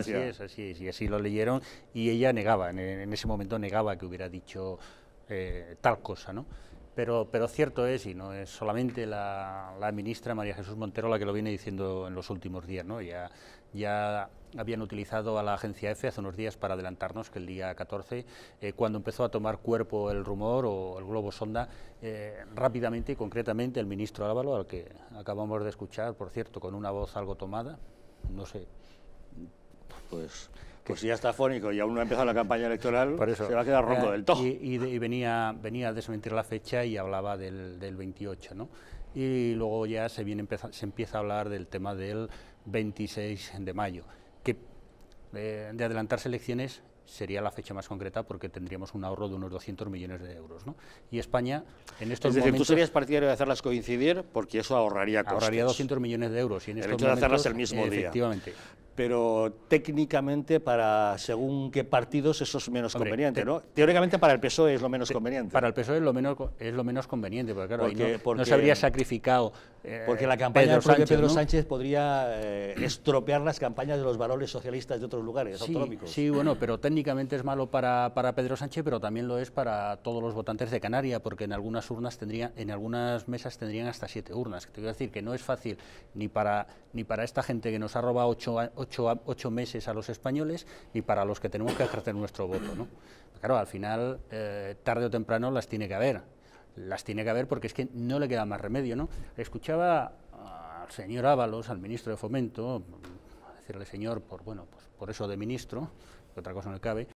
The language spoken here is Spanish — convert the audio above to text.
Así es, así es, y así lo leyeron y ella negaba, en, ese momento negaba que hubiera dicho eh, tal cosa, ¿no? Pero, pero cierto es, y no es solamente la, ministra María Jesús Montero la que lo viene diciendo en los últimos días, ¿no? Ya, ya habían utilizado a la agencia EFE hace unos días para adelantarnos que el día 14, eh, cuando empezó a tomar cuerpo el rumor o el globo sonda, eh, rápidamente y concretamente el ministro Álvaro, al que acabamos de escuchar, por cierto, con una voz algo tomada, no sé, pues pues ya está fónico y aún no ha empezado la campaña electoral, eso, se va a quedar ronco eh, del todo. Y, venía, venía a desmentir la fecha y hablaba del, del 28, ¿no? Y luego ya se, viene, se empieza a hablar del tema del 26 de mayo, que eh, de, adelantarse elecciones sería la fecha más concreta porque tendríamos un ahorro de unos 200 millones de euros. ¿no? Y España en estos es decir, momentos... tú serías partidario de hacerlas coincidir porque eso ahorraría costes. Ahorraría 200 millones de euros. Y en estos hecho hacerlas el mismo día. Efectivamente pero técnicamente para según qué partidos eso es menos conveniente, ¿no? Teóricamente para el PSOE es lo menos conveniente. Para el PSOE es lo menos, es lo menos conveniente, porque claro, no, se habría sacrificado eh, Porque la campaña de Pedro Sánchez podría eh, estropear las campañas de los valores socialistas de otros lugares sí, autonómicos. Sí, bueno, pero técnicamente es malo para, para Pedro Sánchez, pero también lo es para todos los votantes de Canarias, porque en algunas urnas tendría en algunas mesas tendrían hasta siete urnas. Te voy a decir que no es fácil ni para, ni para esta gente que nos ha robado ocho, ocho ocho, meses a los españoles y para los que tenemos que ejercer nuestro voto. ¿no? Claro, al final, eh, tarde o temprano las tiene que haber. Las tiene que haber porque es que no le queda más remedio. ¿no? Escuchaba al señor Ábalos, al ministro de Fomento, a decirle señor por, bueno, pues por eso de ministro, que otra cosa no le cabe,